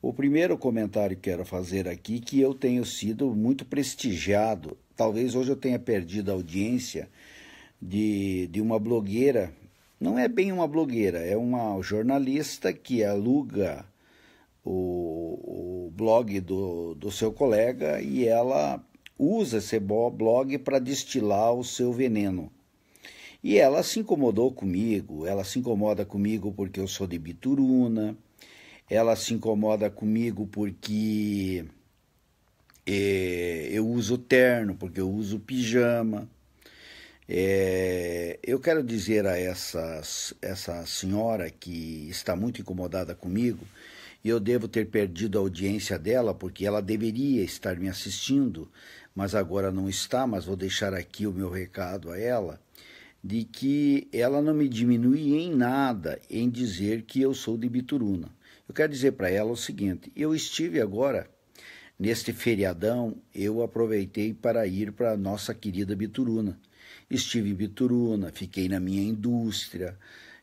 O primeiro comentário que quero fazer aqui que eu tenho sido muito prestigiado. Talvez hoje eu tenha perdido a audiência de, de uma blogueira. Não é bem uma blogueira, é uma jornalista que aluga o, o blog do, do seu colega e ela usa esse blog para destilar o seu veneno. E ela se incomodou comigo, ela se incomoda comigo porque eu sou de Bituruna ela se incomoda comigo porque é, eu uso terno, porque eu uso pijama. É, eu quero dizer a essa, essa senhora que está muito incomodada comigo, e eu devo ter perdido a audiência dela, porque ela deveria estar me assistindo, mas agora não está, mas vou deixar aqui o meu recado a ela de que ela não me diminui em nada em dizer que eu sou de Bituruna. Eu quero dizer para ela o seguinte: eu estive agora neste feriadão, eu aproveitei para ir para nossa querida Bituruna. Estive em Bituruna, fiquei na minha indústria,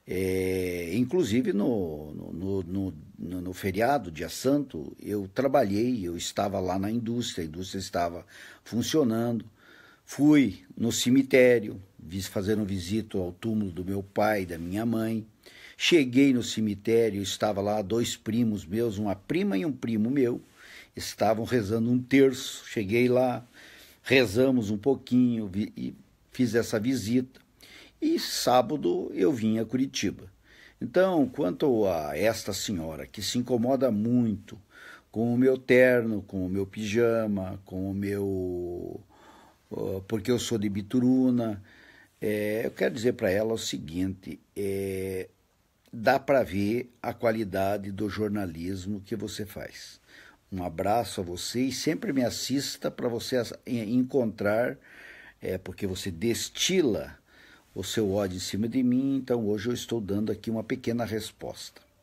é, inclusive no, no, no, no, no feriado, dia santo, eu trabalhei, eu estava lá na indústria, a indústria estava funcionando. Fui no cemitério, fazer um visito ao túmulo do meu pai e da minha mãe. Cheguei no cemitério, estava lá dois primos meus, uma prima e um primo meu, estavam rezando um terço. Cheguei lá, rezamos um pouquinho vi, e fiz essa visita. E sábado eu vim a Curitiba. Então, quanto a esta senhora que se incomoda muito com o meu terno, com o meu pijama, com o meu porque eu sou de Bituruna. É, eu quero dizer para ela o seguinte: é, dá para ver a qualidade do jornalismo que você faz. Um abraço a você e sempre me assista para você encontrar, é, porque você destila o seu ódio em cima de mim. Então hoje eu estou dando aqui uma pequena resposta.